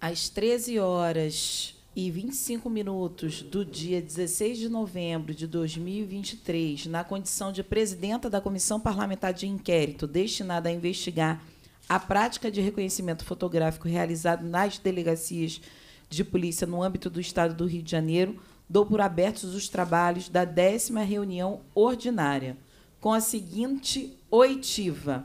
às 13 horas e 25 minutos do dia 16 de novembro de 2023, na condição de presidenta da Comissão Parlamentar de Inquérito destinada a investigar a prática de reconhecimento fotográfico realizado nas delegacias de polícia no âmbito do Estado do Rio de Janeiro, dou por abertos os trabalhos da décima reunião ordinária, com a seguinte oitiva.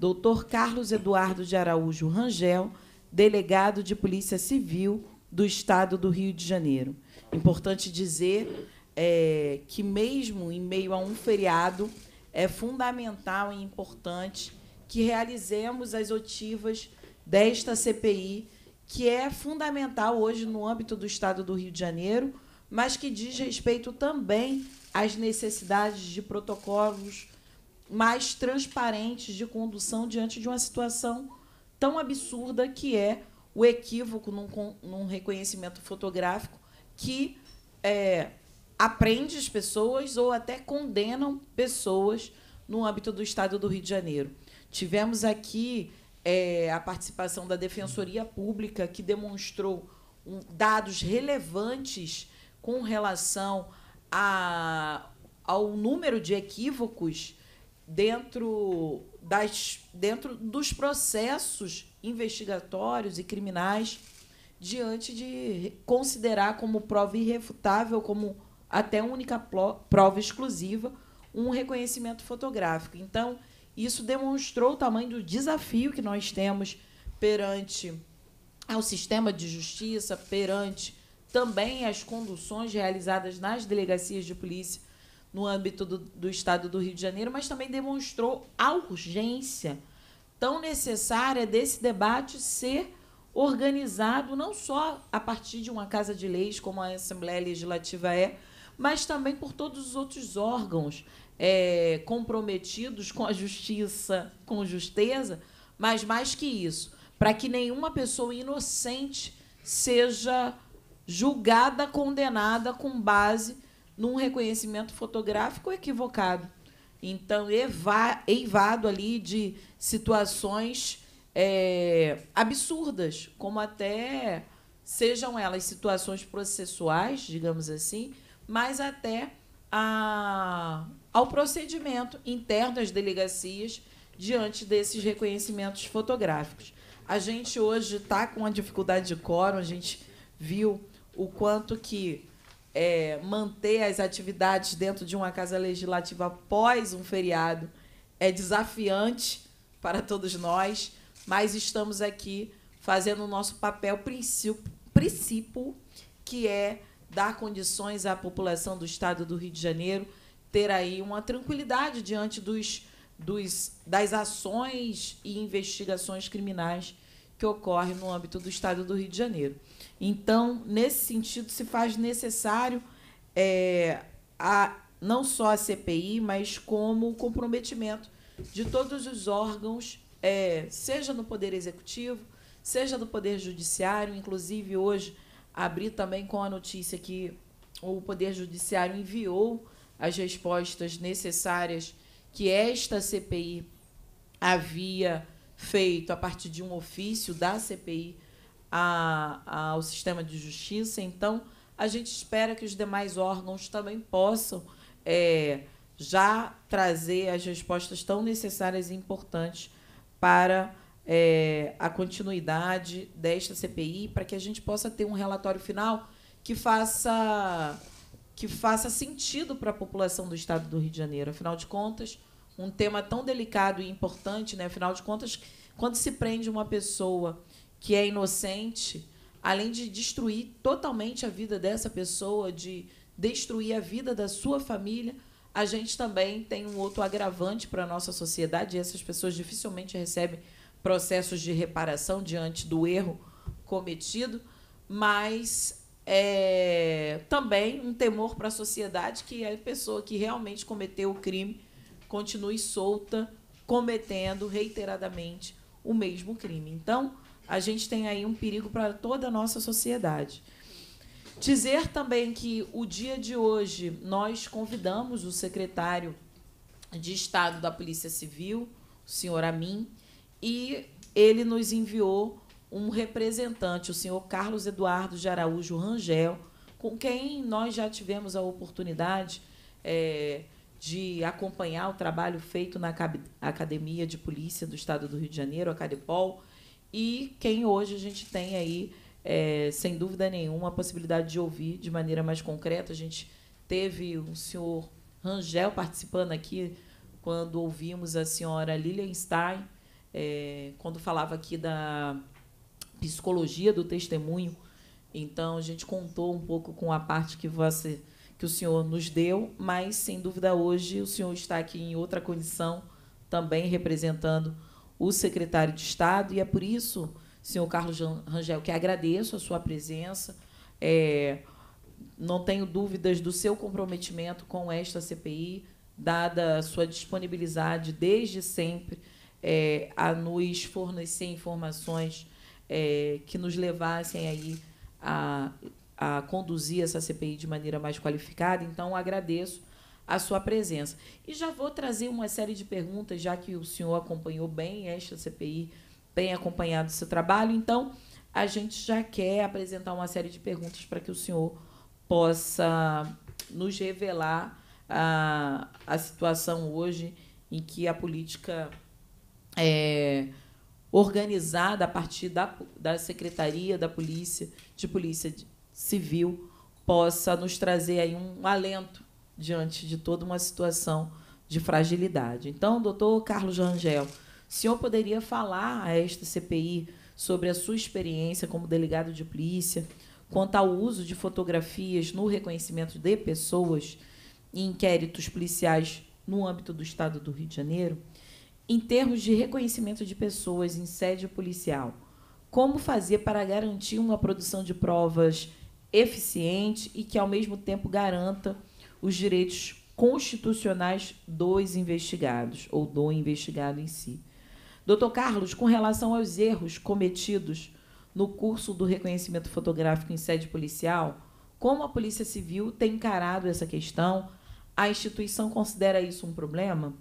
Dr. Carlos Eduardo de Araújo Rangel, delegado de Polícia Civil do Estado do Rio de Janeiro. Importante dizer é, que, mesmo em meio a um feriado, é fundamental e importante que realizemos as otivas desta CPI, que é fundamental hoje no âmbito do Estado do Rio de Janeiro, mas que diz respeito também às necessidades de protocolos mais transparentes de condução diante de uma situação tão absurda que é o equívoco num, num reconhecimento fotográfico que é, aprende as pessoas ou até condenam pessoas no âmbito do Estado do Rio de Janeiro. Tivemos aqui é, a participação da Defensoria Pública, que demonstrou um, dados relevantes com relação a, ao número de equívocos dentro das, dentro dos processos investigatórios e criminais diante de considerar como prova irrefutável, como até única prova exclusiva, um reconhecimento fotográfico. Então, isso demonstrou o tamanho do desafio que nós temos perante ao sistema de justiça, perante também as conduções realizadas nas delegacias de polícia no âmbito do, do Estado do Rio de Janeiro, mas também demonstrou a urgência tão necessária desse debate ser organizado não só a partir de uma casa de leis, como a Assembleia Legislativa é, mas também por todos os outros órgãos é, comprometidos com a justiça, com justeza, mas mais que isso, para que nenhuma pessoa inocente seja julgada, condenada com base num reconhecimento fotográfico equivocado. Então, eva, eivado ali de situações é, absurdas, como até sejam elas situações processuais, digamos assim, mas até a, ao procedimento interno das delegacias diante desses reconhecimentos fotográficos. A gente hoje está com uma dificuldade de quórum, a gente viu o quanto que é, manter as atividades dentro de uma casa legislativa após um feriado é desafiante para todos nós, mas estamos aqui fazendo o nosso papel princípio, que é dar condições à população do Estado do Rio de Janeiro ter aí uma tranquilidade diante dos, dos, das ações e investigações criminais que ocorrem no âmbito do Estado do Rio de Janeiro. Então, nesse sentido, se faz necessário é, a, não só a CPI, mas como o comprometimento de todos os órgãos, é, seja no Poder Executivo, seja no Poder Judiciário, inclusive hoje abri também com a notícia que o Poder Judiciário enviou as respostas necessárias que esta CPI havia feito a partir de um ofício da CPI a, a, ao sistema de justiça. Então, a gente espera que os demais órgãos também possam é, já trazer as respostas tão necessárias e importantes para é, a continuidade desta CPI, para que a gente possa ter um relatório final que faça que faça sentido para a população do Estado do Rio de Janeiro. Afinal de contas, um tema tão delicado e importante, né? Afinal de contas, quando se prende uma pessoa que é inocente, além de destruir totalmente a vida dessa pessoa, de destruir a vida da sua família, a gente também tem um outro agravante para a nossa sociedade. E essas pessoas dificilmente recebem processos de reparação diante do erro cometido, mas é, também um temor para a sociedade que a pessoa que realmente cometeu o crime continue solta, cometendo reiteradamente o mesmo crime. Então, a gente tem aí um perigo para toda a nossa sociedade. Dizer também que o dia de hoje nós convidamos o secretário de Estado da Polícia Civil, o senhor Amin, e ele nos enviou um representante, o senhor Carlos Eduardo de Araújo Rangel, com quem nós já tivemos a oportunidade é, de acompanhar o trabalho feito na Academia de Polícia do Estado do Rio de Janeiro, a Cadepol e quem hoje a gente tem aí, é, sem dúvida nenhuma, a possibilidade de ouvir de maneira mais concreta. A gente teve um senhor Rangel participando aqui quando ouvimos a senhora Lilian Stein, é, quando falava aqui da psicologia do testemunho. Então, a gente contou um pouco com a parte que você que o senhor nos deu, mas sem dúvida hoje o senhor está aqui em outra condição, também representando o secretário de Estado, e é por isso, senhor Carlos Rangel, que agradeço a sua presença. É, não tenho dúvidas do seu comprometimento com esta CPI, dada a sua disponibilidade desde sempre é, a nos fornecer informações é, que nos levassem aí a, a conduzir essa CPI de maneira mais qualificada. Então, agradeço a sua presença. E já vou trazer uma série de perguntas, já que o senhor acompanhou bem esta CPI, bem acompanhado o seu trabalho. Então, a gente já quer apresentar uma série de perguntas para que o senhor possa nos revelar a, ah, a situação hoje em que a política é organizada a partir da, da Secretaria da Polícia, de Polícia Civil, possa nos trazer aí um alento diante de toda uma situação de fragilidade. Então, doutor Carlos Rangel, o senhor poderia falar a esta CPI sobre a sua experiência como delegado de polícia quanto ao uso de fotografias no reconhecimento de pessoas em inquéritos policiais no âmbito do Estado do Rio de Janeiro? Em termos de reconhecimento de pessoas em sede policial, como fazer para garantir uma produção de provas eficiente e que, ao mesmo tempo, garanta os direitos constitucionais dos investigados ou do investigado em si. Dr. Carlos, com relação aos erros cometidos no curso do reconhecimento fotográfico em sede policial, como a Polícia Civil tem encarado essa questão? A instituição considera isso um problema?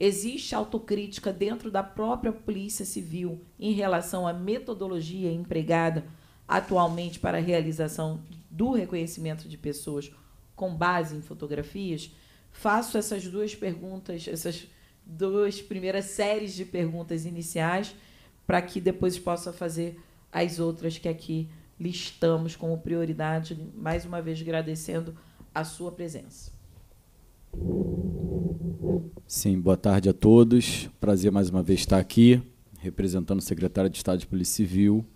Existe autocrítica dentro da própria Polícia Civil em relação à metodologia empregada atualmente para a realização do reconhecimento de pessoas com base em fotografias, faço essas duas perguntas, essas duas primeiras séries de perguntas iniciais, para que depois possa fazer as outras que aqui listamos como prioridade, mais uma vez agradecendo a sua presença. Sim, boa tarde a todos. Prazer mais uma vez estar aqui, representando o secretário de Estado de Polícia Civil.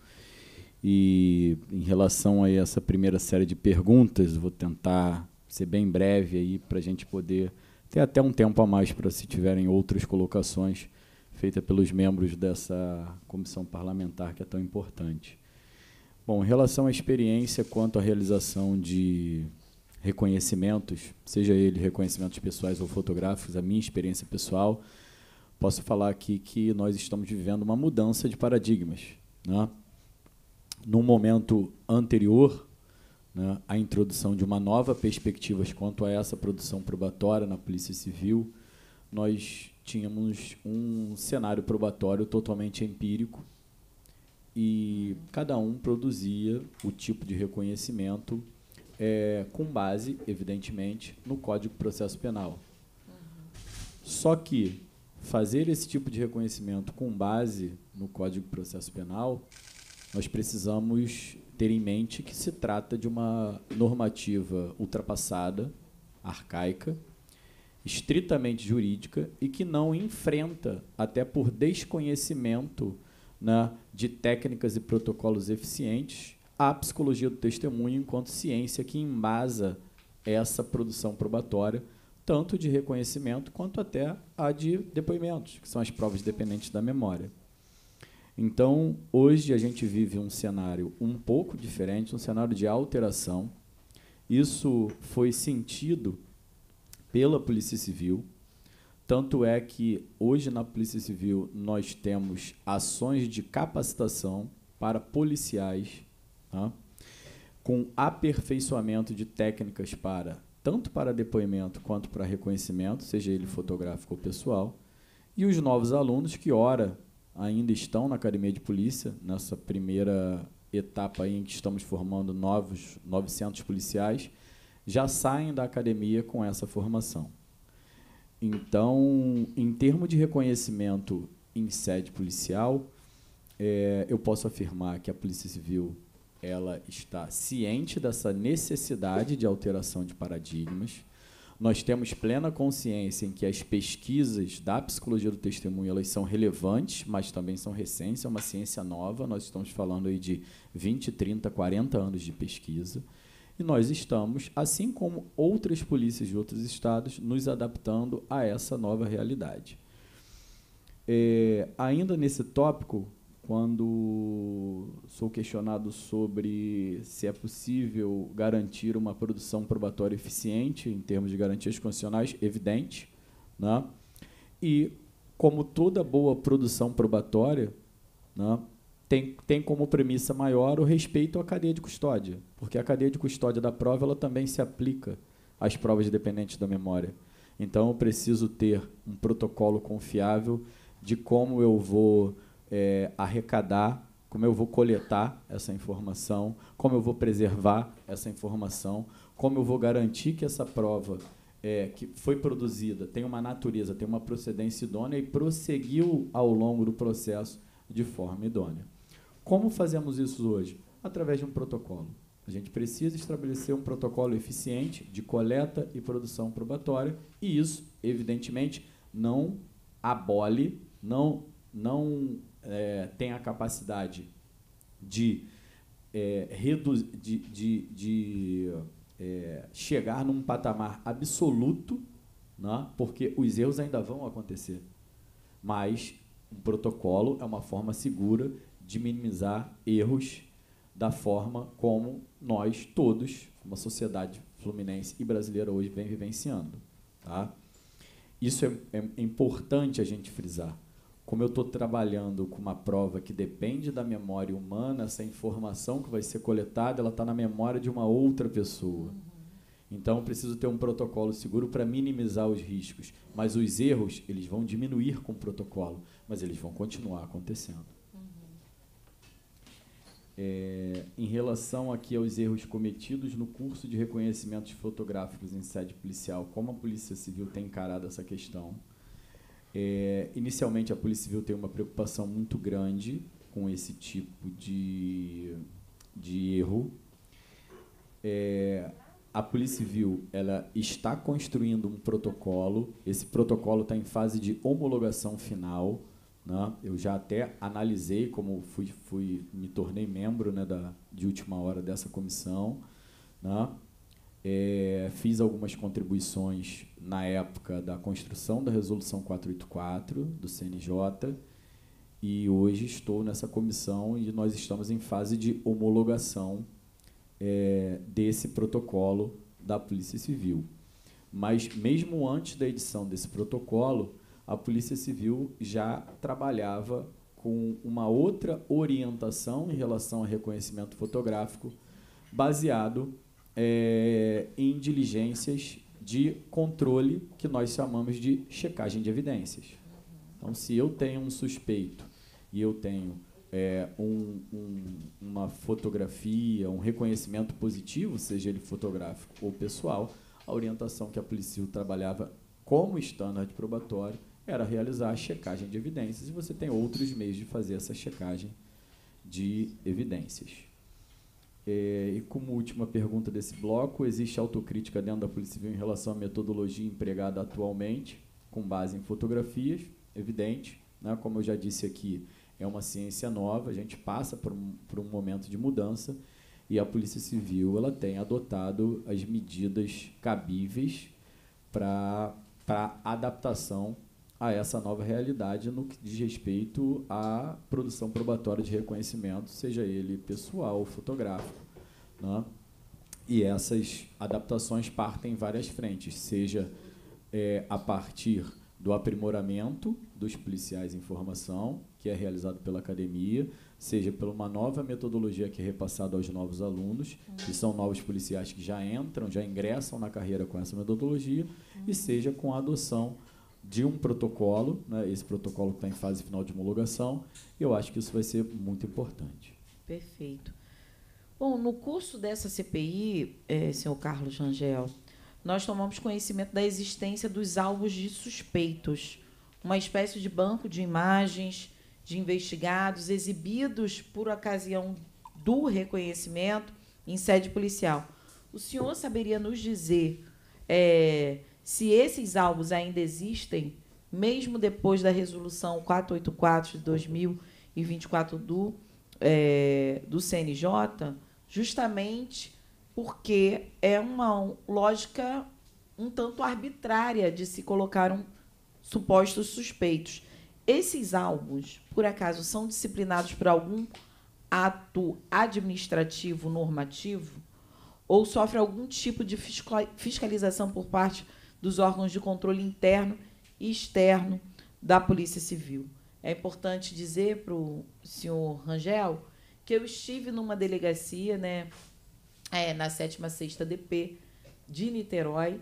E em relação a essa primeira série de perguntas, vou tentar ser bem breve aí para a gente poder ter até um tempo a mais para se tiverem outras colocações feitas pelos membros dessa comissão parlamentar que é tão importante. Bom, em relação à experiência quanto à realização de reconhecimentos, seja ele reconhecimentos pessoais ou fotográficos, a minha experiência pessoal, posso falar aqui que nós estamos vivendo uma mudança de paradigmas. Né? Num momento anterior né, a introdução de uma nova perspectiva quanto a essa produção probatória na Polícia Civil, nós tínhamos um cenário probatório totalmente empírico e cada um produzia o tipo de reconhecimento é, com base, evidentemente, no Código de Processo Penal. Só que fazer esse tipo de reconhecimento com base no Código de Processo Penal, nós precisamos ter em mente que se trata de uma normativa ultrapassada, arcaica, estritamente jurídica e que não enfrenta, até por desconhecimento né, de técnicas e protocolos eficientes, a psicologia do testemunho enquanto ciência que embasa essa produção probatória, tanto de reconhecimento quanto até a de depoimentos, que são as provas dependentes da memória. Então, hoje a gente vive um cenário um pouco diferente, um cenário de alteração. Isso foi sentido pela Polícia Civil. Tanto é que hoje na Polícia Civil nós temos ações de capacitação para policiais, tá? com aperfeiçoamento de técnicas para tanto para depoimento quanto para reconhecimento, seja ele fotográfico ou pessoal, e os novos alunos que ora ainda estão na academia de polícia, nessa primeira etapa em que estamos formando novos 900 policiais, já saem da academia com essa formação. Então, em termos de reconhecimento em sede policial, é, eu posso afirmar que a Polícia Civil ela está ciente dessa necessidade de alteração de paradigmas nós temos plena consciência em que as pesquisas da psicologia do testemunho elas são relevantes, mas também são recentes, é uma ciência nova. Nós estamos falando aí de 20, 30, 40 anos de pesquisa. E nós estamos, assim como outras polícias de outros estados, nos adaptando a essa nova realidade. É, ainda nesse tópico, quando sou questionado sobre se é possível garantir uma produção probatória eficiente em termos de garantias constitucionais, evidente, né? E como toda boa produção probatória, né, tem, tem como premissa maior o respeito à cadeia de custódia, porque a cadeia de custódia da prova ela também se aplica às provas dependentes da memória. Então eu preciso ter um protocolo confiável de como eu vou é, arrecadar, como eu vou coletar essa informação, como eu vou preservar essa informação, como eu vou garantir que essa prova é, que foi produzida tem uma natureza, tem uma procedência idônea e prosseguiu ao longo do processo de forma idônea. Como fazemos isso hoje? Através de um protocolo. A gente precisa estabelecer um protocolo eficiente de coleta e produção probatória, e isso, evidentemente, não abole, não, não é, tem a capacidade de, é, de, de, de é, chegar num patamar absoluto, né? porque os erros ainda vão acontecer. Mas um protocolo é uma forma segura de minimizar erros da forma como nós todos, uma sociedade fluminense e brasileira hoje vem vivenciando. Tá? Isso é, é importante a gente frisar como eu estou trabalhando com uma prova que depende da memória humana, essa informação que vai ser coletada, ela está na memória de uma outra pessoa. Uhum. Então, Então, preciso ter um protocolo seguro para minimizar os riscos. Mas os erros, eles vão diminuir com o protocolo, mas eles vão continuar acontecendo. Uhum. É, em relação aqui aos erros cometidos no curso de reconhecimentos fotográficos em sede policial, como a Polícia Civil tem encarado essa questão? É, inicialmente, a Polícia Civil tem uma preocupação muito grande com esse tipo de, de erro. É, a Polícia Civil ela está construindo um protocolo. Esse protocolo está em fase de homologação final. Né? Eu já até analisei como fui, fui me tornei membro né, da, de última hora dessa comissão. Né? É, fiz algumas contribuições na época da construção da Resolução 484 do CNJ e hoje estou nessa comissão e nós estamos em fase de homologação é, desse protocolo da Polícia Civil. Mas mesmo antes da edição desse protocolo, a Polícia Civil já trabalhava com uma outra orientação em relação ao reconhecimento fotográfico baseado é, em diligências de controle que nós chamamos de checagem de evidências. Então, se eu tenho um suspeito e eu tenho é, um, um, uma fotografia, um reconhecimento positivo, seja ele fotográfico ou pessoal, a orientação que a polícia trabalhava como standard probatório era realizar a checagem de evidências e você tem outros meios de fazer essa checagem de evidências. É, e como última pergunta desse bloco, existe autocrítica dentro da Polícia Civil em relação à metodologia empregada atualmente, com base em fotografias, evidente. Né? Como eu já disse aqui, é uma ciência nova, a gente passa por um, por um momento de mudança e a Polícia Civil ela tem adotado as medidas cabíveis para adaptação a essa nova realidade no que diz respeito à produção probatória de reconhecimento, seja ele pessoal, fotográfico. Né? E essas adaptações partem em várias frentes, seja é, a partir do aprimoramento dos policiais em formação, que é realizado pela academia, seja por uma nova metodologia que é repassada aos novos alunos, que são novos policiais que já entram, já ingressam na carreira com essa metodologia, e seja com a adoção de um protocolo, né, esse protocolo está em fase final de homologação, e eu acho que isso vai ser muito importante. Perfeito. Bom, no curso dessa CPI, é, senhor Carlos Rangel, nós tomamos conhecimento da existência dos alvos de suspeitos, uma espécie de banco de imagens de investigados exibidos por ocasião do reconhecimento em sede policial. O senhor saberia nos dizer é, se esses alvos ainda existem, mesmo depois da resolução 484 de 2024 do, é, do CNJ, justamente porque é uma lógica um tanto arbitrária de se colocar um, supostos suspeitos. Esses alvos, por acaso, são disciplinados por algum ato administrativo normativo ou sofre algum tipo de fiscalização por parte dos órgãos de controle interno e externo da Polícia Civil. É importante dizer para o senhor Rangel que eu estive numa delegacia, né, é, na 7 6ª DP de Niterói,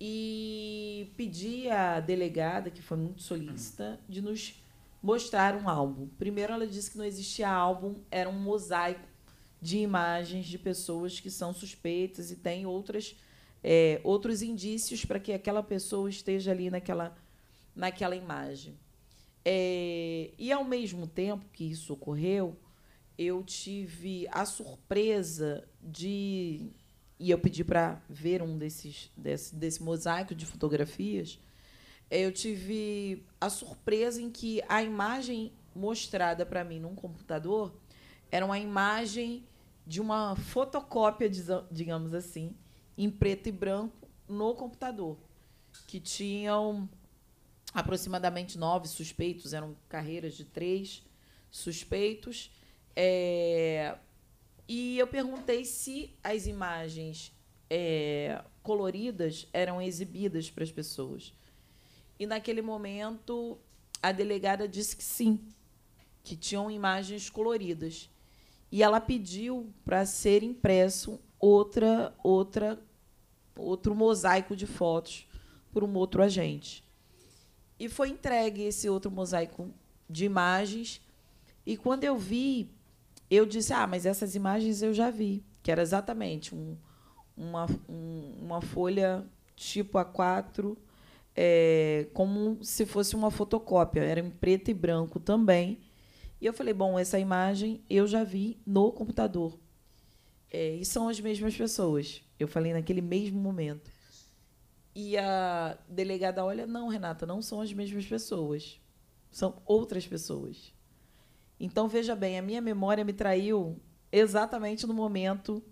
e pedi à delegada, que foi muito solícita, de nos mostrar um álbum. Primeiro, ela disse que não existia álbum, era um mosaico de imagens de pessoas que são suspeitas e tem outras é, outros indícios para que aquela pessoa esteja ali naquela, naquela imagem. É, e ao mesmo tempo que isso ocorreu, eu tive a surpresa de. E eu pedi para ver um desses desse, desse mosaico de fotografias. É, eu tive a surpresa em que a imagem mostrada para mim num computador era uma imagem de uma fotocópia, digamos assim, em preto e branco no computador, que tinham aproximadamente nove suspeitos, eram carreiras de três suspeitos. É, e eu perguntei se as imagens é, coloridas eram exibidas para as pessoas. E naquele momento a delegada disse que sim, que tinham imagens coloridas. E ela pediu para ser impresso outra outra outro mosaico de fotos por um outro agente. E foi entregue esse outro mosaico de imagens. E quando eu vi, eu disse: Ah, mas essas imagens eu já vi, que era exatamente um, uma, um, uma folha tipo A4, é, como se fosse uma fotocópia, era em preto e branco também. E eu falei: Bom, essa imagem eu já vi no computador, é, e são as mesmas pessoas. Eu falei naquele mesmo momento. E a delegada olha, não, Renata, não são as mesmas pessoas. São outras pessoas. Então, veja bem, a minha memória me traiu exatamente no momento,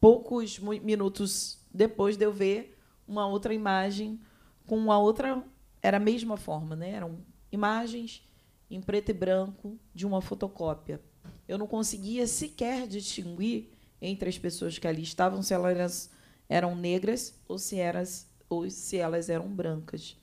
poucos minutos depois de eu ver uma outra imagem com uma outra. Era a mesma forma, né? Eram imagens em preto e branco de uma fotocópia. Eu não conseguia sequer distinguir entre as pessoas que ali estavam se elas eram negras ou se, eras, ou se elas eram brancas.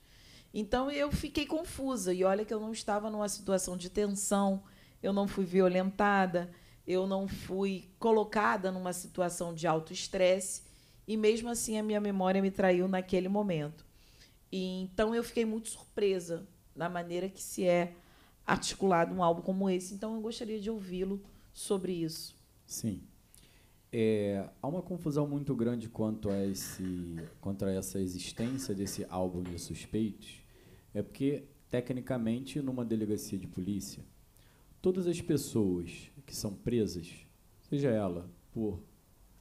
Então eu fiquei confusa e olha que eu não estava numa situação de tensão, eu não fui violentada, eu não fui colocada numa situação de alto estresse e mesmo assim a minha memória me traiu naquele momento. E, então eu fiquei muito surpresa na maneira que se é articulado um álbum como esse. Então eu gostaria de ouvi-lo sobre isso. Sim. É, há uma confusão muito grande quanto a, esse, quanto a essa existência desse álbum de suspeitos. É porque, tecnicamente, numa delegacia de polícia, todas as pessoas que são presas, seja ela por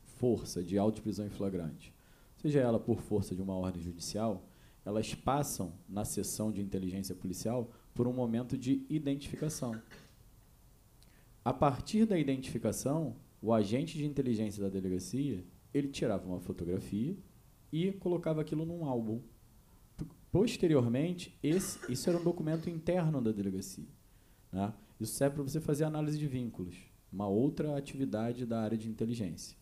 força de auto-prisão em flagrante, seja ela por força de uma ordem judicial, elas passam na sessão de inteligência policial por um momento de identificação. A partir da identificação, o agente de inteligência da delegacia, ele tirava uma fotografia e colocava aquilo num álbum. Posteriormente, esse, isso era um documento interno da delegacia. Né? Isso serve para você fazer análise de vínculos, uma outra atividade da área de inteligência.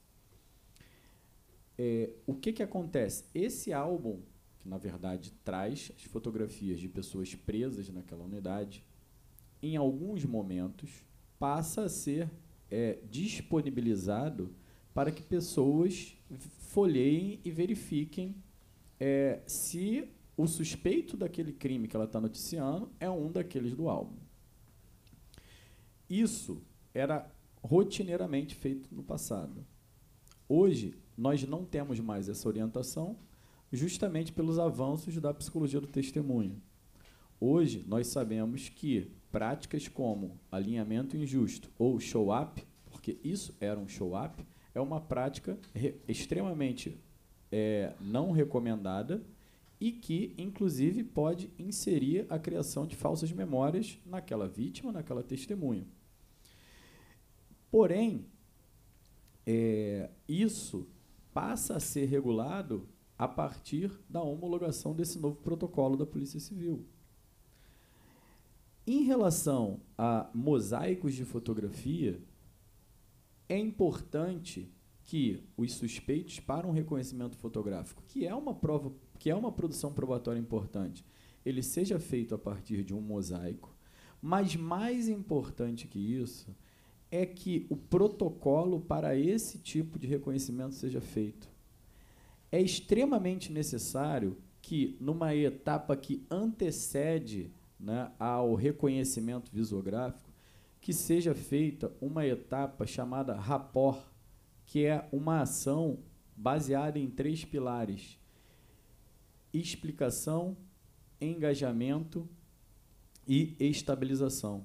É, o que, que acontece? Esse álbum, que na verdade traz as fotografias de pessoas presas naquela unidade, em alguns momentos passa a ser é, disponibilizado para que pessoas folheiem e verifiquem é, se o suspeito daquele crime que ela está noticiando é um daqueles do álbum. Isso era rotineiramente feito no passado. Hoje, nós não temos mais essa orientação, justamente pelos avanços da psicologia do testemunho. Hoje, nós sabemos que práticas como alinhamento injusto ou show-up, porque isso era um show-up, é uma prática extremamente é, não recomendada e que, inclusive, pode inserir a criação de falsas memórias naquela vítima, naquela testemunha. Porém, é, isso passa a ser regulado a partir da homologação desse novo protocolo da Polícia Civil. Em relação a mosaicos de fotografia, é importante que os suspeitos para um reconhecimento fotográfico, que é uma prova, que é uma produção probatória importante, ele seja feito a partir de um mosaico, mas mais importante que isso é que o protocolo para esse tipo de reconhecimento seja feito. É extremamente necessário que numa etapa que antecede né, ao reconhecimento visográfico, que seja feita uma etapa chamada rapor, que é uma ação baseada em três pilares: explicação, engajamento e estabilização.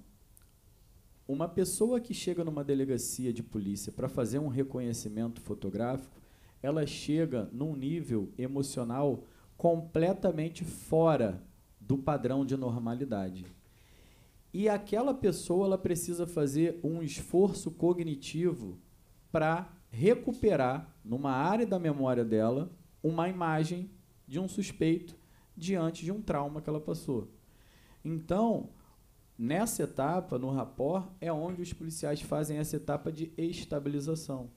Uma pessoa que chega numa delegacia de polícia para fazer um reconhecimento fotográfico, ela chega num nível emocional completamente fora do padrão de normalidade. E aquela pessoa ela precisa fazer um esforço cognitivo para recuperar numa área da memória dela uma imagem de um suspeito diante de um trauma que ela passou. Então, nessa etapa, no rapport, é onde os policiais fazem essa etapa de estabilização.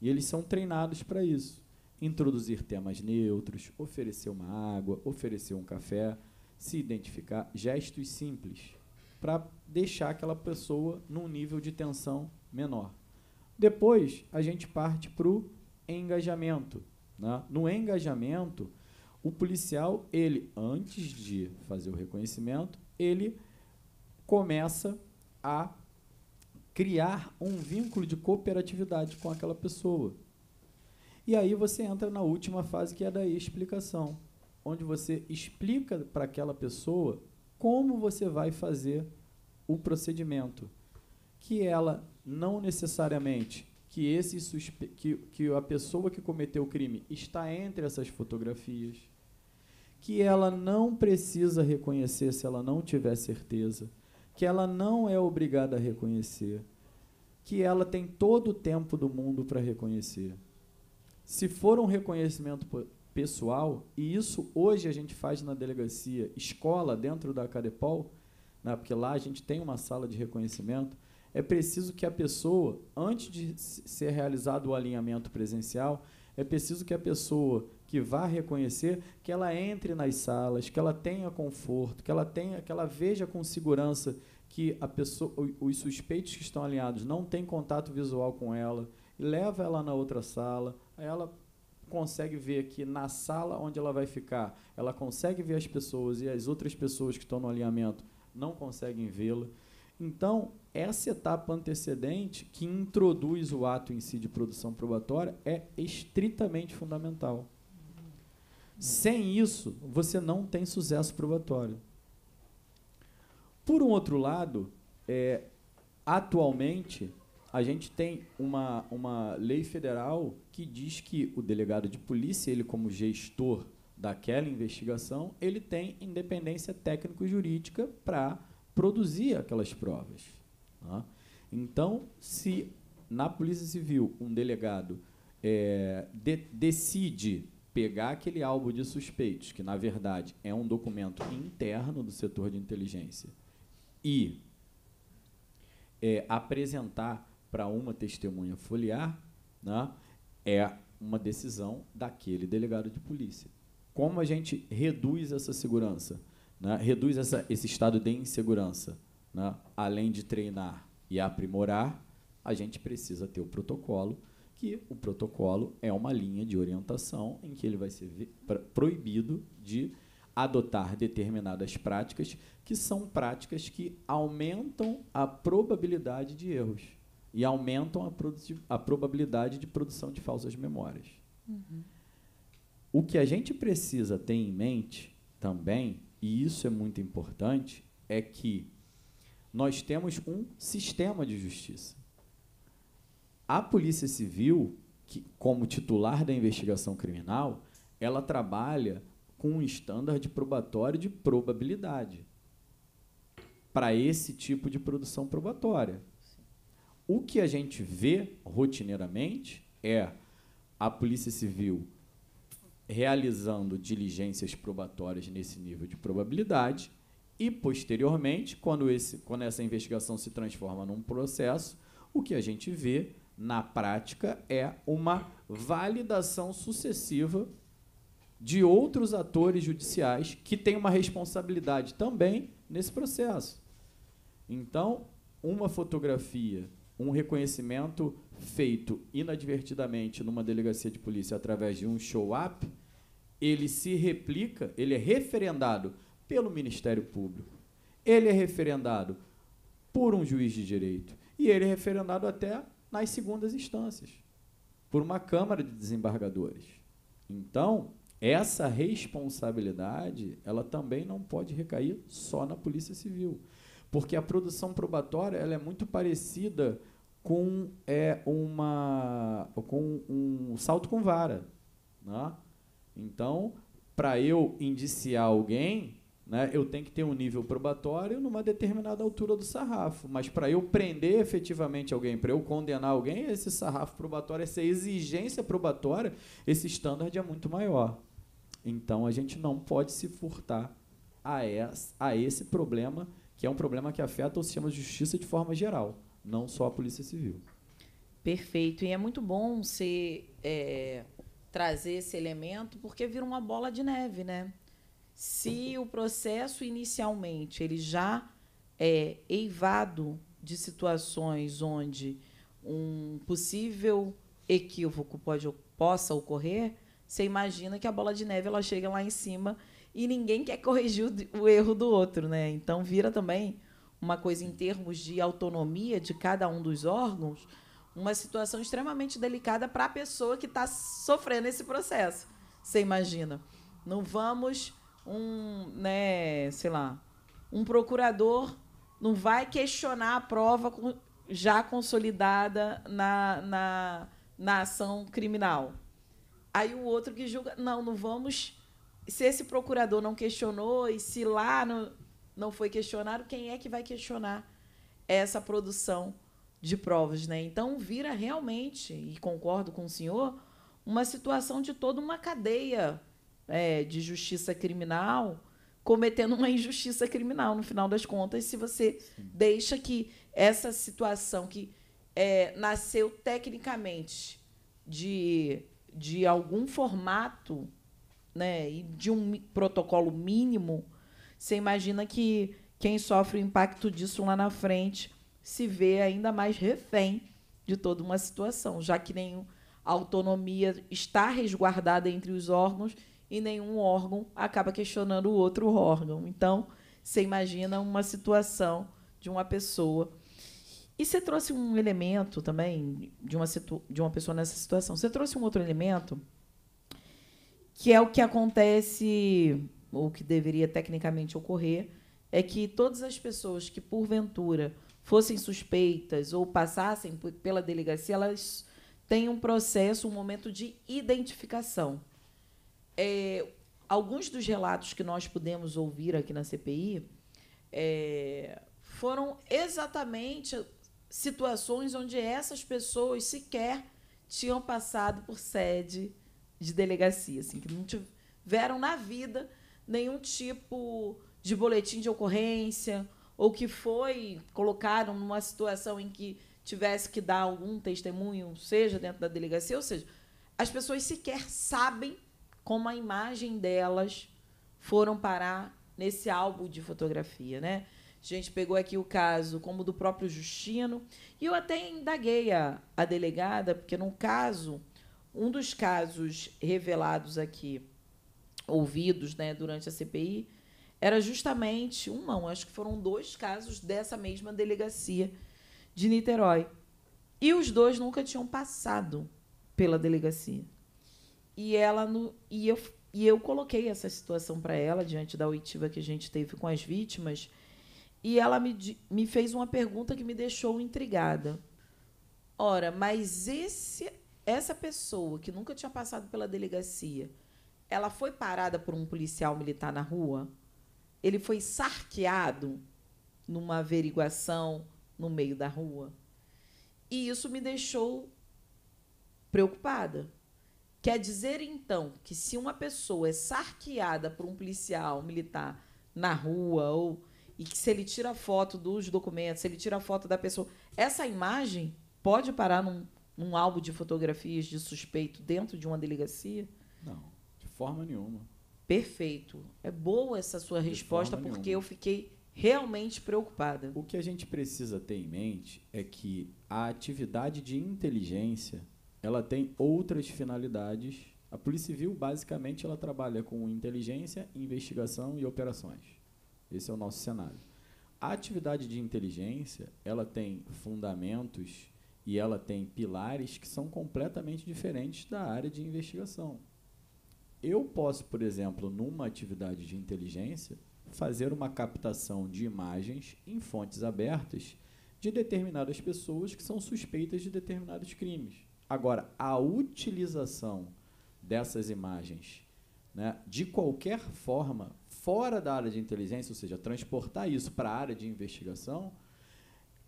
E eles são treinados para isso. Introduzir temas neutros, oferecer uma água, oferecer um café se identificar, gestos simples, para deixar aquela pessoa num nível de tensão menor. Depois, a gente parte para o engajamento. Né? No engajamento, o policial, ele, antes de fazer o reconhecimento, ele começa a criar um vínculo de cooperatividade com aquela pessoa. E aí você entra na última fase, que é da explicação onde você explica para aquela pessoa como você vai fazer o procedimento. Que ela não necessariamente que esse suspe... que, que a pessoa que cometeu o crime está entre essas fotografias, que ela não precisa reconhecer se ela não tiver certeza, que ela não é obrigada a reconhecer, que ela tem todo o tempo do mundo para reconhecer. Se for um reconhecimento pessoal, e isso hoje a gente faz na delegacia escola, dentro da Cadepol, né, porque lá a gente tem uma sala de reconhecimento, é preciso que a pessoa, antes de ser realizado o alinhamento presencial, é preciso que a pessoa que vá reconhecer que ela entre nas salas, que ela tenha conforto, que ela tenha, que ela veja com segurança que a pessoa, os suspeitos que estão alinhados não têm contato visual com ela, leva ela na outra sala, ela consegue ver aqui na sala onde ela vai ficar, ela consegue ver as pessoas e as outras pessoas que estão no alinhamento não conseguem vê-la. Então, essa etapa antecedente que introduz o ato em si de produção probatória é estritamente fundamental. Sem isso, você não tem sucesso probatório. Por um outro lado, é, atualmente, a gente tem uma, uma lei federal que diz que o delegado de polícia, ele como gestor daquela investigação, ele tem independência técnico-jurídica para produzir aquelas provas. Tá? Então, se na Polícia Civil um delegado é, de, decide pegar aquele álbum de suspeitos, que na verdade é um documento interno do setor de inteligência, e é, apresentar para uma testemunha foliar, né, é uma decisão daquele delegado de polícia. Como a gente reduz essa segurança, né, reduz essa, esse estado de insegurança? Né, além de treinar e aprimorar, a gente precisa ter o protocolo, que o protocolo é uma linha de orientação em que ele vai ser proibido de adotar determinadas práticas que são práticas que aumentam a probabilidade de erros e aumentam a, a probabilidade de produção de falsas memórias. Uhum. O que a gente precisa ter em mente também, e isso é muito importante, é que nós temos um sistema de justiça. A Polícia Civil, que, como titular da investigação criminal, ela trabalha com um estándar de probatório de probabilidade para esse tipo de produção probatória. O que a gente vê rotineiramente é a Polícia Civil realizando diligências probatórias nesse nível de probabilidade e posteriormente, quando, esse, quando essa investigação se transforma num processo, o que a gente vê na prática é uma validação sucessiva de outros atores judiciais que têm uma responsabilidade também nesse processo. Então, uma fotografia um reconhecimento feito inadvertidamente numa delegacia de polícia através de um show-up, ele se replica, ele é referendado pelo Ministério Público, ele é referendado por um juiz de direito e ele é referendado até nas segundas instâncias, por uma Câmara de Desembargadores. Então, essa responsabilidade, ela também não pode recair só na Polícia Civil porque a produção probatória ela é muito parecida com é uma com um salto com vara, né? Então, para eu indiciar alguém, né, eu tenho que ter um nível probatório numa determinada altura do sarrafo, mas para eu prender efetivamente alguém, para eu condenar alguém, esse sarrafo probatório, essa exigência probatória, esse standard é muito maior. Então, a gente não pode se furtar a, essa, a esse problema que é um problema que afeta o sistema de justiça de forma geral, não só a Polícia Civil. Perfeito. E é muito bom você é, trazer esse elemento, porque vira uma bola de neve, né? Se o processo inicialmente ele já é eivado de situações onde um possível equívoco pode, possa ocorrer, você imagina que a bola de neve ela chega lá em cima e ninguém quer corrigir o erro do outro, né? Então vira também uma coisa em termos de autonomia de cada um dos órgãos, uma situação extremamente delicada para a pessoa que está sofrendo esse processo. Você imagina? Não vamos um, né, sei lá, um procurador não vai questionar a prova já consolidada na, na, na ação criminal. Aí o outro que julga, não, não vamos se esse procurador não questionou e se lá não, não foi questionado, quem é que vai questionar essa produção de provas, né? Então vira realmente, e concordo com o senhor, uma situação de toda uma cadeia é, de justiça criminal cometendo uma injustiça criminal, no final das contas, se você Sim. deixa que essa situação que é, nasceu tecnicamente de, de algum formato né, e de um protocolo mínimo, você imagina que quem sofre o impacto disso lá na frente se vê ainda mais refém de toda uma situação, já que nenhum, a autonomia está resguardada entre os órgãos e nenhum órgão acaba questionando o outro órgão. Então, você imagina uma situação de uma pessoa. E você trouxe um elemento também de uma, de uma pessoa nessa situação. Você trouxe um outro elemento que é o que acontece, ou que deveria tecnicamente ocorrer, é que todas as pessoas que porventura fossem suspeitas ou passassem pela delegacia, elas têm um processo, um momento de identificação. É, alguns dos relatos que nós pudemos ouvir aqui na CPI é, foram exatamente situações onde essas pessoas sequer tinham passado por sede de delegacia, assim, que não tiveram na vida nenhum tipo de boletim de ocorrência ou que foi colocaram numa situação em que tivesse que dar algum testemunho, seja dentro da delegacia, ou seja, as pessoas sequer sabem como a imagem delas foram parar nesse álbum de fotografia, né? A gente pegou aqui o caso como do próprio Justino, e eu até indaguei a, a delegada, porque num caso um dos casos revelados aqui, ouvidos né, durante a CPI, era justamente um, não, acho que foram dois casos dessa mesma delegacia de Niterói. E os dois nunca tinham passado pela delegacia. E ela no, e eu e eu coloquei essa situação para ela diante da oitiva que a gente teve com as vítimas, e ela me, me fez uma pergunta que me deixou intrigada. Ora, mas esse essa pessoa que nunca tinha passado pela delegacia, ela foi parada por um policial militar na rua? Ele foi sarqueado numa averiguação no meio da rua? E isso me deixou preocupada. Quer dizer, então, que se uma pessoa é sarqueada por um policial militar na rua ou e que se ele tira foto dos documentos, se ele tira foto da pessoa, essa imagem pode parar num num álbum de fotografias de suspeito dentro de uma delegacia? Não, de forma nenhuma. Perfeito. É boa essa sua de resposta, porque nenhuma. eu fiquei realmente preocupada. O que a gente precisa ter em mente é que a atividade de inteligência ela tem outras finalidades. A Polícia Civil, basicamente, ela trabalha com inteligência, investigação e operações. Esse é o nosso cenário. A atividade de inteligência ela tem fundamentos e ela tem pilares que são completamente diferentes da área de investigação. Eu posso, por exemplo, numa atividade de inteligência, fazer uma captação de imagens em fontes abertas de determinadas pessoas que são suspeitas de determinados crimes. Agora, a utilização dessas imagens né, de qualquer forma, fora da área de inteligência, ou seja, transportar isso para a área de investigação,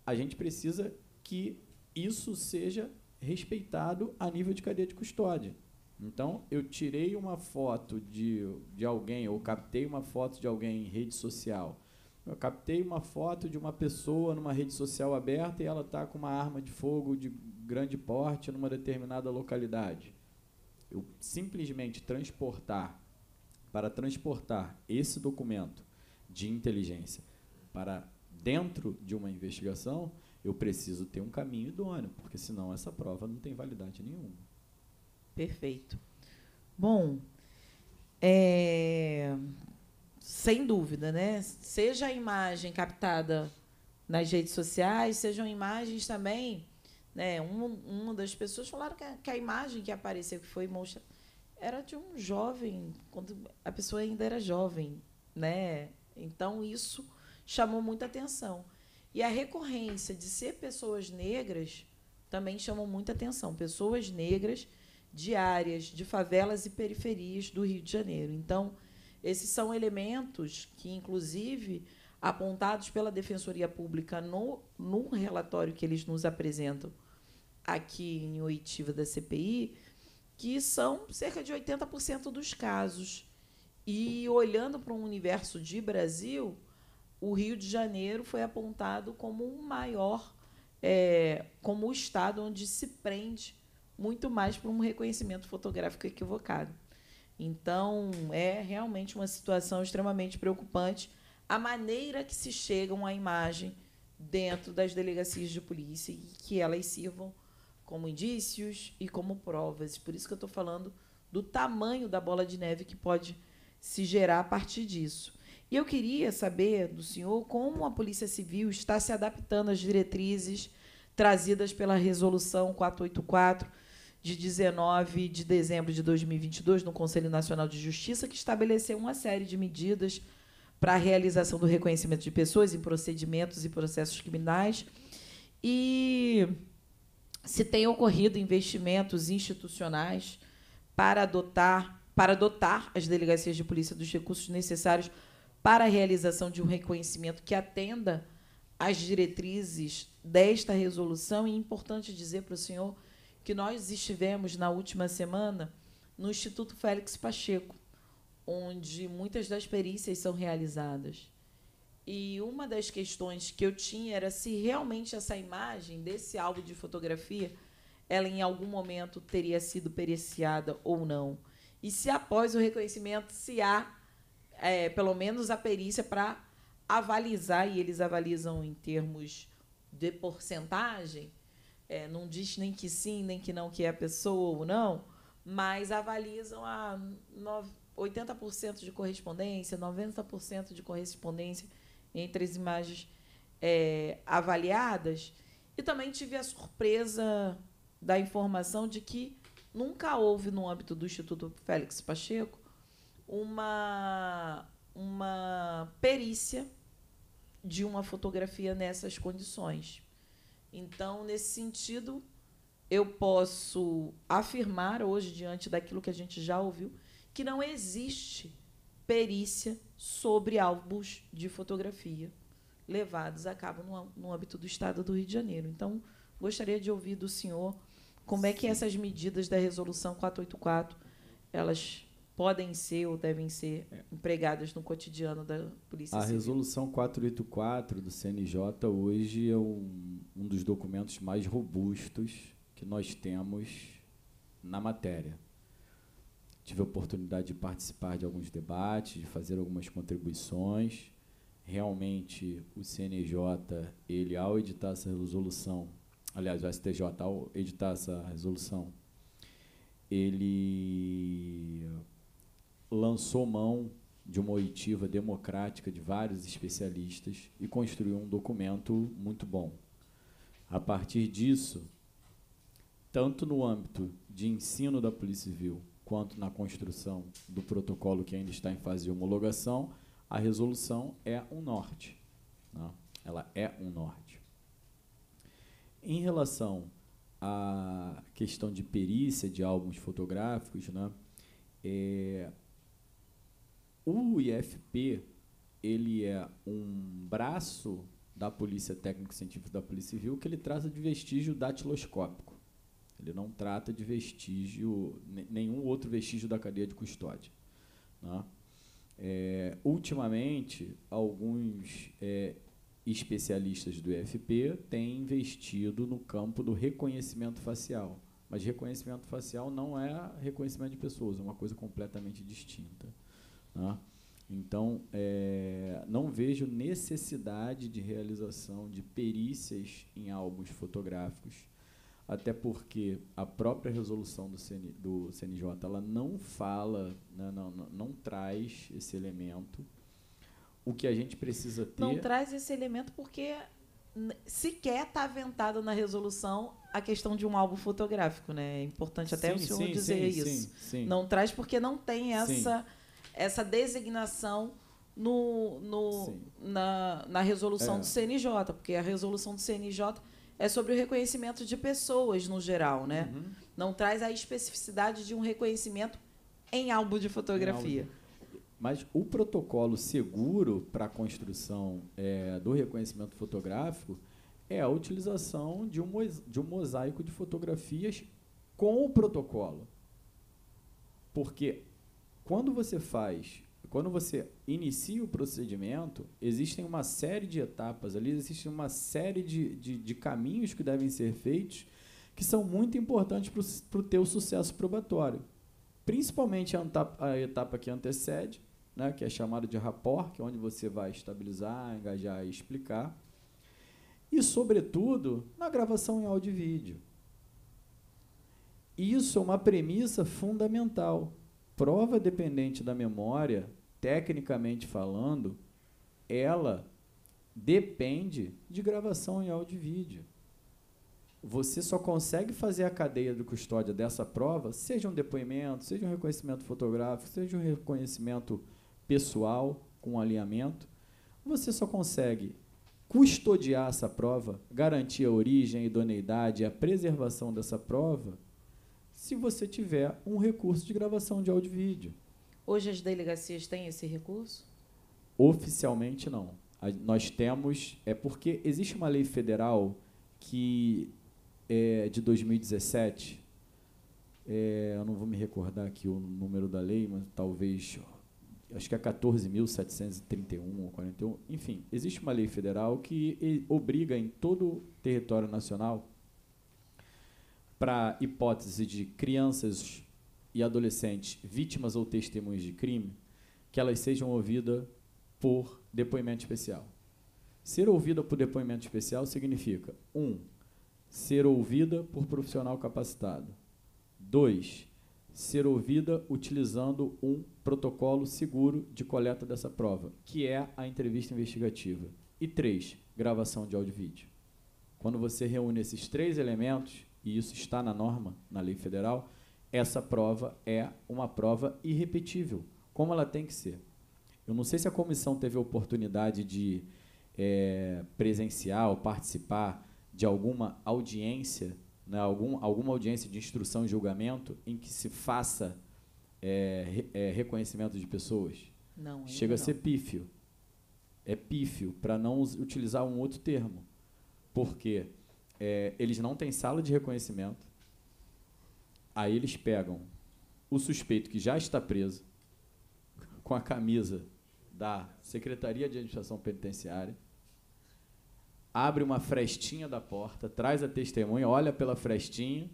a gente precisa que isso seja respeitado a nível de cadeia de custódia. Então, eu tirei uma foto de, de alguém, ou captei uma foto de alguém em rede social. Eu captei uma foto de uma pessoa numa rede social aberta e ela está com uma arma de fogo de grande porte numa determinada localidade. Eu simplesmente transportar, para transportar esse documento de inteligência para dentro de uma investigação, eu preciso ter um caminho idôneo, porque senão essa prova não tem validade nenhuma. Perfeito. Bom, é, sem dúvida, né? Seja a imagem captada nas redes sociais, sejam imagens também. Né? Uma, uma das pessoas falaram que a, que a imagem que apareceu, que foi mostrada, era de um jovem, quando a pessoa ainda era jovem, né? Então isso chamou muita atenção. E a recorrência de ser pessoas negras também chamou muita atenção. Pessoas negras de áreas, de favelas e periferias do Rio de Janeiro. Então, esses são elementos que, inclusive, apontados pela Defensoria Pública no, no relatório que eles nos apresentam aqui em Oitiva da CPI, que são cerca de 80% dos casos. E olhando para um universo de Brasil, o Rio de Janeiro foi apontado como o maior, é, como o estado onde se prende muito mais por um reconhecimento fotográfico equivocado. Então, é realmente uma situação extremamente preocupante a maneira que se chegam à imagem dentro das delegacias de polícia e que elas sirvam como indícios e como provas. Por isso que eu estou falando do tamanho da bola de neve que pode se gerar a partir disso. E eu queria saber do senhor como a Polícia Civil está se adaptando às diretrizes trazidas pela Resolução 484 de 19 de dezembro de 2022 no Conselho Nacional de Justiça, que estabeleceu uma série de medidas para a realização do reconhecimento de pessoas em procedimentos e processos criminais e se tem ocorrido investimentos institucionais para adotar para adotar as delegacias de polícia dos recursos necessários para a realização de um reconhecimento que atenda às diretrizes desta resolução. E é importante dizer para o senhor que nós estivemos na última semana no Instituto Félix Pacheco, onde muitas das perícias são realizadas. E uma das questões que eu tinha era se realmente essa imagem desse álbum de fotografia ela em algum momento teria sido periciada ou não. E se após o reconhecimento se há é, pelo menos a perícia para avalizar, e eles avalizam em termos de porcentagem, é, não diz nem que sim, nem que não, que é a pessoa ou não, mas avalizam a 80% de correspondência, 90% de correspondência entre as imagens é, avaliadas. E também tive a surpresa da informação de que nunca houve, no âmbito do Instituto Félix Pacheco, uma, uma perícia de uma fotografia nessas condições. Então, nesse sentido, eu posso afirmar hoje, diante daquilo que a gente já ouviu, que não existe perícia sobre álbuns de fotografia levados a cabo no, no âmbito do Estado do Rio de Janeiro. Então, gostaria de ouvir do senhor como é que essas medidas da resolução 484 elas podem ser ou devem ser empregadas no cotidiano da Polícia a Civil? A Resolução 484 do CNJ hoje é um, um dos documentos mais robustos que nós temos na matéria. Tive a oportunidade de participar de alguns debates, de fazer algumas contribuições. Realmente, o CNJ, ele ao editar essa resolução, aliás, o STJ ao editar essa resolução, ele lançou mão de uma oitiva democrática de vários especialistas e construiu um documento muito bom. A partir disso, tanto no âmbito de ensino da Polícia Civil quanto na construção do protocolo que ainda está em fase de homologação, a resolução é um norte. Né? Ela é um norte. Em relação à questão de perícia de álbuns fotográficos, né, é, o IFP ele é um braço da Polícia Técnico-Científica da Polícia Civil que ele trata de vestígio datiloscópico. Ele não trata de vestígio, nenhum outro vestígio da cadeia de custódia. Né? É, ultimamente, alguns é, especialistas do IFP têm investido no campo do reconhecimento facial. Mas reconhecimento facial não é reconhecimento de pessoas, é uma coisa completamente distinta. Né? Então, é, não vejo necessidade de realização de perícias em álbuns fotográficos, até porque a própria resolução do, CN, do CNJ ela não fala, né, não, não, não traz esse elemento. O que a gente precisa ter. Não traz esse elemento porque sequer está aventado na resolução a questão de um álbum fotográfico, né? É importante até sim, o senhor sim, dizer sim, isso. Não traz porque não tem essa essa designação no, no, na, na resolução é. do CNJ, porque a resolução do CNJ é sobre o reconhecimento de pessoas no geral, né? Uhum. Não traz a especificidade de um reconhecimento em álbum de fotografia. Mas o protocolo seguro para a construção é, do reconhecimento fotográfico é a utilização de um, de um mosaico de fotografias com o protocolo. Porque quando você faz, quando você inicia o procedimento, existem uma série de etapas ali, existe uma série de, de, de caminhos que devem ser feitos que são muito importantes para o teu sucesso probatório. Principalmente a, a etapa que antecede, né, que é chamada de rapport, que é onde você vai estabilizar, engajar e explicar. E, sobretudo, na gravação em áudio e vídeo. Isso é uma premissa fundamental prova dependente da memória, tecnicamente falando, ela depende de gravação em áudio e vídeo. Você só consegue fazer a cadeia de custódia dessa prova, seja um depoimento, seja um reconhecimento fotográfico, seja um reconhecimento pessoal com alinhamento, você só consegue custodiar essa prova, garantir a origem, a idoneidade e a preservação dessa prova se você tiver um recurso de gravação de áudio e vídeo. Hoje as delegacias têm esse recurso? Oficialmente não. A, nós temos. É porque existe uma lei federal que é de 2017. É, eu não vou me recordar aqui o número da lei, mas talvez. Acho que é 14.731 ou 41. Enfim, existe uma lei federal que obriga em todo o território nacional para a hipótese de crianças e adolescentes vítimas ou testemunhas de crime, que elas sejam ouvidas por depoimento especial. Ser ouvida por depoimento especial significa, um, ser ouvida por profissional capacitado. dois, Ser ouvida utilizando um protocolo seguro de coleta dessa prova, que é a entrevista investigativa. E três, Gravação de áudio e vídeo. Quando você reúne esses três elementos, e isso está na norma, na lei federal, essa prova é uma prova irrepetível, como ela tem que ser. Eu não sei se a comissão teve a oportunidade de é, presenciar ou participar de alguma audiência, né, algum, alguma audiência de instrução e julgamento em que se faça é, é, reconhecimento de pessoas. Não, Chega não. a ser pífio. É pífio, para não utilizar um outro termo. Por quê? Porque é, eles não têm sala de reconhecimento. Aí eles pegam o suspeito que já está preso com a camisa da Secretaria de Administração Penitenciária, abre uma frestinha da porta, traz a testemunha, olha pela frestinha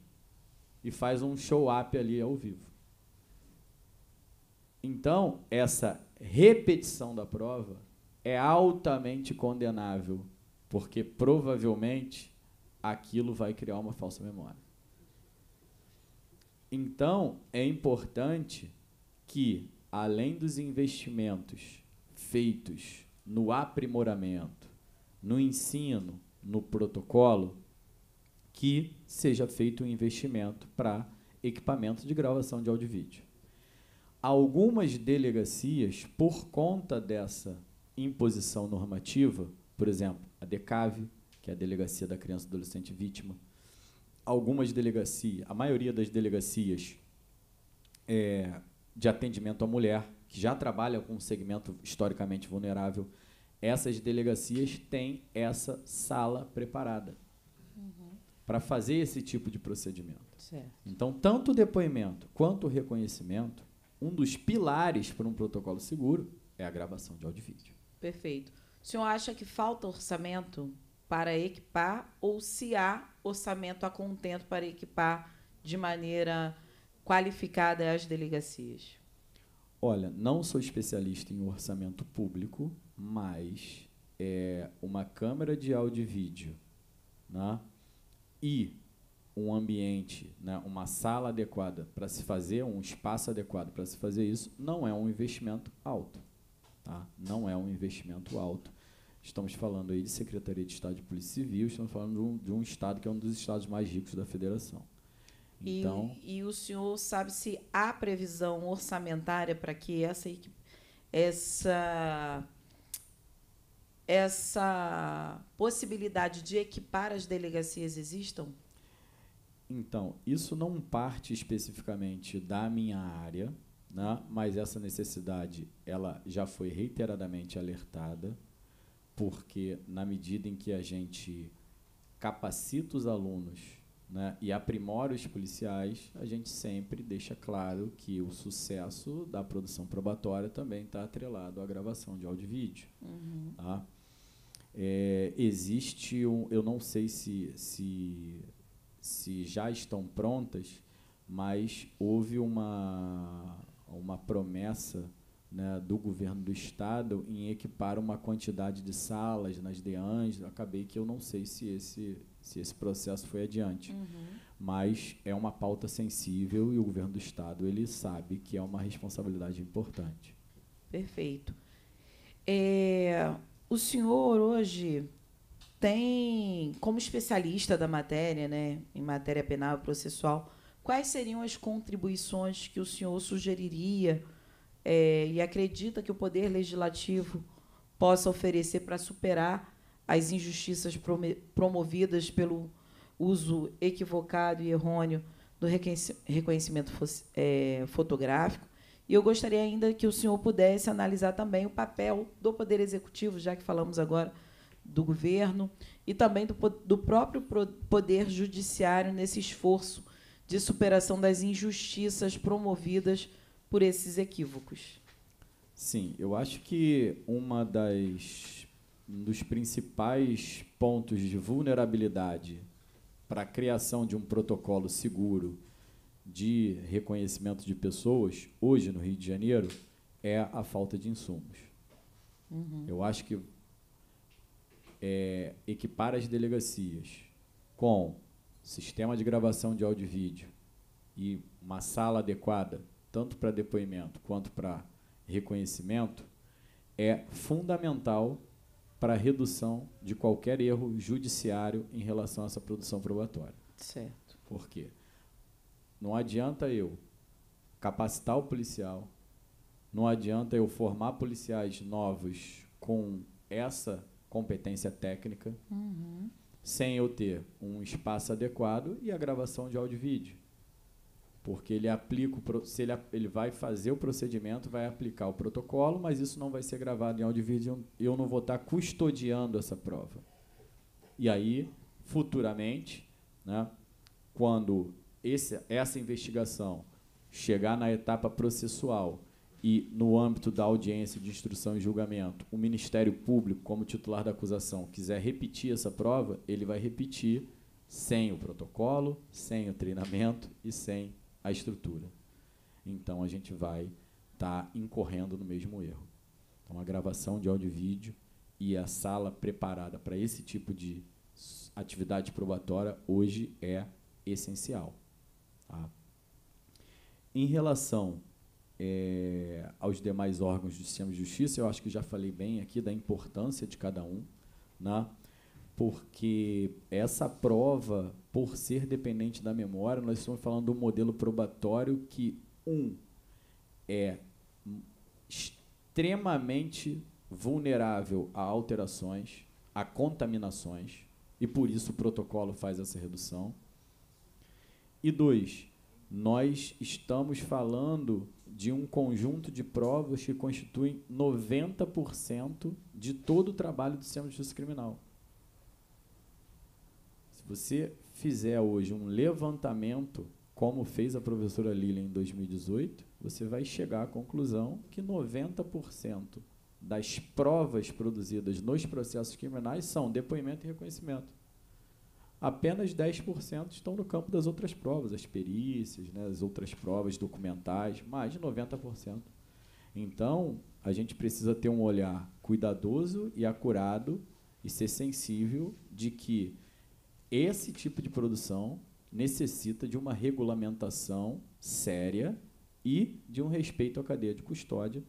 e faz um show-up ali ao vivo. Então, essa repetição da prova é altamente condenável, porque provavelmente aquilo vai criar uma falsa memória. Então, é importante que, além dos investimentos feitos no aprimoramento, no ensino, no protocolo, que seja feito um investimento para equipamento de gravação de áudio e vídeo. Algumas delegacias, por conta dessa imposição normativa, por exemplo, a Decave que é a Delegacia da Criança e Adolescente Vítima. Algumas delegacias, a maioria das delegacias é, de atendimento à mulher, que já trabalha com um segmento historicamente vulnerável, essas delegacias têm essa sala preparada uhum. para fazer esse tipo de procedimento. Certo. Então, tanto o depoimento quanto o reconhecimento, um dos pilares para um protocolo seguro é a gravação de áudio e vídeo. Perfeito. O senhor acha que falta orçamento para equipar ou se há orçamento a contento para equipar de maneira qualificada as delegacias? Olha, não sou especialista em orçamento público, mas é uma câmera de áudio e vídeo né, e um ambiente, né, uma sala adequada para se fazer, um espaço adequado para se fazer isso, não é um investimento alto. Tá? Não é um investimento alto. Estamos falando aí de Secretaria de Estado de Polícia Civil, estamos falando de um, de um estado que é um dos estados mais ricos da federação. Então, e, e o senhor sabe se há previsão orçamentária para que essa essa essa possibilidade de equipar as delegacias existam? Então, isso não parte especificamente da minha área, né? mas essa necessidade ela já foi reiteradamente alertada porque na medida em que a gente capacita os alunos né, e aprimora os policiais, a gente sempre deixa claro que o sucesso da produção probatória também está atrelado à gravação de áudio e vídeo. Uhum. Tá? É, existe um, eu não sei se, se, se já estão prontas, mas houve uma, uma promessa né, do governo do estado em equipar uma quantidade de salas nas DEANs. Acabei que eu não sei se esse, se esse processo foi adiante. Uhum. Mas é uma pauta sensível e o governo do estado ele sabe que é uma responsabilidade importante. Perfeito. É, o senhor hoje tem, como especialista da matéria, né, em matéria penal e processual, quais seriam as contribuições que o senhor sugeriria? é, e acredita que o poder legislativo possa oferecer para superar as injustiças promovidas pelo uso equivocado e errôneo do reconhecimento é, fotográfico. E eu gostaria ainda que o senhor pudesse analisar também o papel do Poder Executivo, já que falamos agora do governo, e também do, do próprio Poder Judiciário nesse esforço de superação das injustiças promovidas por esses equívocos? Sim, eu acho que uma das um dos principais pontos de vulnerabilidade para a criação de um protocolo seguro de reconhecimento de pessoas hoje no Rio de Janeiro é a falta de insumos. Uhum. Eu acho que é, equipar as delegacias com sistema de gravação de áudio e vídeo e uma sala adequada tanto para depoimento quanto para reconhecimento, é fundamental para a redução de qualquer erro judiciário em relação a essa produção probatória. Certo. Por quê? Não adianta eu capacitar o policial, não adianta eu formar policiais novos com essa competência técnica, uhum. sem eu ter um espaço adequado e a gravação de áudio e vídeo porque ele aplica o, se ele, ele vai fazer o procedimento, vai aplicar o protocolo, mas isso não vai ser gravado em audiovisual e eu não vou estar custodiando essa prova. E aí, futuramente, né, quando esse, essa investigação chegar na etapa processual e no âmbito da audiência de instrução e julgamento, o Ministério Público, como titular da acusação, quiser repetir essa prova, ele vai repetir sem o protocolo, sem o treinamento e sem a estrutura. Então a gente vai estar tá incorrendo no mesmo erro. Então a gravação de áudio e vídeo e a sala preparada para esse tipo de atividade probatória hoje é essencial. Tá? Em relação é, aos demais órgãos do sistema de justiça, eu acho que já falei bem aqui da importância de cada um. Né? porque essa prova, por ser dependente da memória, nós estamos falando de um modelo probatório que, um, é extremamente vulnerável a alterações, a contaminações, e por isso o protocolo faz essa redução. E dois, nós estamos falando de um conjunto de provas que constituem 90% de todo o trabalho do Sistema de Justiça Criminal você fizer hoje um levantamento, como fez a professora Lilian em 2018, você vai chegar à conclusão que 90% das provas produzidas nos processos criminais são depoimento e reconhecimento. Apenas 10% estão no campo das outras provas, as perícias, né, as outras provas documentais, mais de 90%. Então, a gente precisa ter um olhar cuidadoso e acurado e ser sensível de que esse tipo de produção necessita de uma regulamentação séria e de um respeito à cadeia de custódia,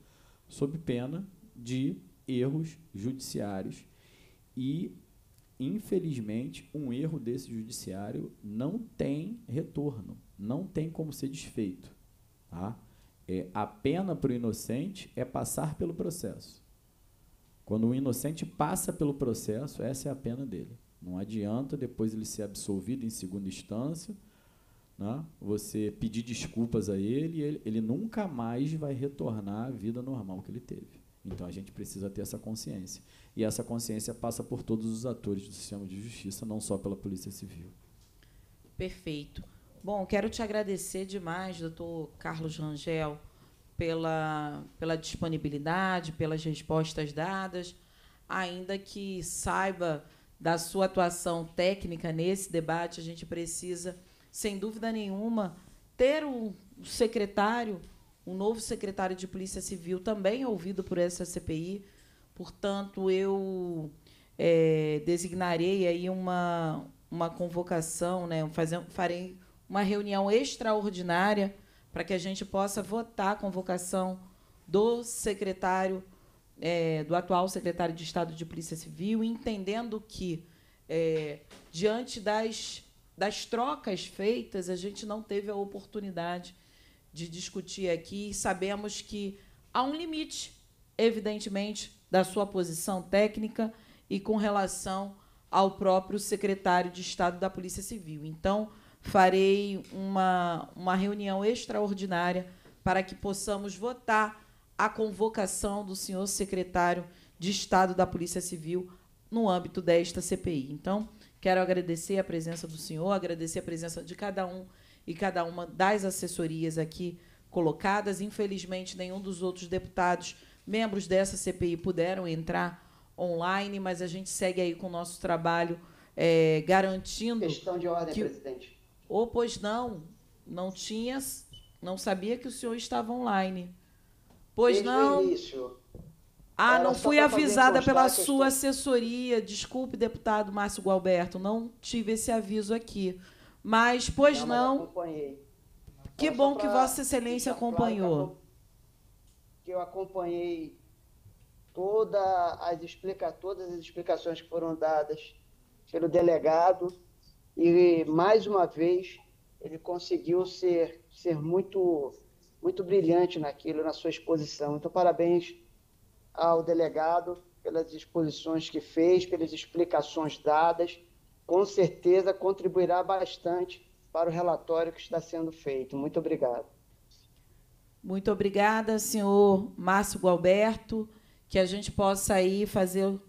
sob pena de erros judiciários. E, infelizmente, um erro desse judiciário não tem retorno, não tem como ser desfeito. Tá? É, a pena para o inocente é passar pelo processo. Quando o inocente passa pelo processo, essa é a pena dele. Não adianta depois ele ser absolvido em segunda instância, né? você pedir desculpas a ele, e ele, ele nunca mais vai retornar à vida normal que ele teve. Então a gente precisa ter essa consciência. E essa consciência passa por todos os atores do sistema de justiça, não só pela Polícia Civil. Perfeito. Bom, quero te agradecer demais, doutor Carlos Rangel, pela, pela disponibilidade, pelas respostas dadas, ainda que saiba da sua atuação técnica nesse debate, a gente precisa, sem dúvida nenhuma, ter um secretário, um novo secretário de Polícia Civil também ouvido por essa CPI. Portanto, eu é, designarei aí uma, uma convocação, né, fazer, farei uma reunião extraordinária para que a gente possa votar a convocação do secretário é, do atual secretário de Estado de Polícia Civil, entendendo que, é, diante das, das trocas feitas, a gente não teve a oportunidade de discutir aqui. Sabemos que há um limite, evidentemente, da sua posição técnica e com relação ao próprio secretário de Estado da Polícia Civil. Então, farei uma, uma reunião extraordinária para que possamos votar a convocação do senhor secretário de Estado da Polícia Civil no âmbito desta CPI. Então, quero agradecer a presença do senhor, agradecer a presença de cada um e cada uma das assessorias aqui colocadas. Infelizmente, nenhum dos outros deputados, membros dessa CPI, puderam entrar online, mas a gente segue aí com o nosso trabalho é, garantindo. Questão de ordem, que... presidente. Ou, oh, pois não, não tinhas, não sabia que o senhor estava online. Pois Desde não. Início, ah, não fui avisada pela sua assessoria. Desculpe, deputado Márcio Gualberto, não tive esse aviso aqui. Mas, pois não. não. Acompanhei. Que bom que Vossa Excelência acompanhou. que eu acompanhei toda as explica, todas as explicações que foram dadas pelo delegado e mais uma vez ele conseguiu ser, ser muito muito brilhante naquilo, na sua exposição. Então, parabéns ao delegado pelas exposições que fez, pelas explicações dadas. Com certeza contribuirá bastante para o relatório que está sendo feito. Muito obrigado. Muito obrigada, senhor Márcio Gualberto, que a gente possa aí fazer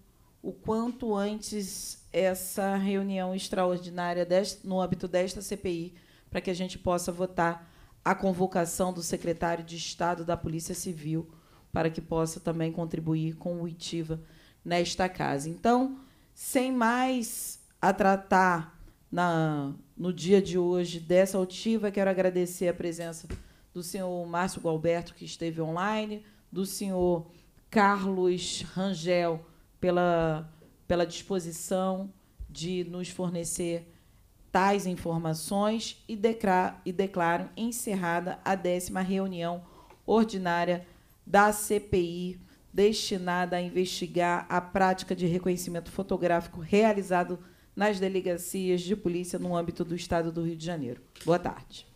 o quanto antes essa reunião extraordinária no âmbito desta CPI, para que a gente possa votar a convocação do secretário de Estado da Polícia Civil para que possa também contribuir com o ITIVA nesta casa. Então, sem mais a tratar na, no dia de hoje dessa altiva, quero agradecer a presença do senhor Márcio Galberto, que esteve online, do senhor Carlos Rangel, pela, pela disposição de nos fornecer tais informações e, e declaro encerrada a décima reunião ordinária da CPI destinada a investigar a prática de reconhecimento fotográfico realizado nas delegacias de polícia no âmbito do Estado do Rio de Janeiro. Boa tarde.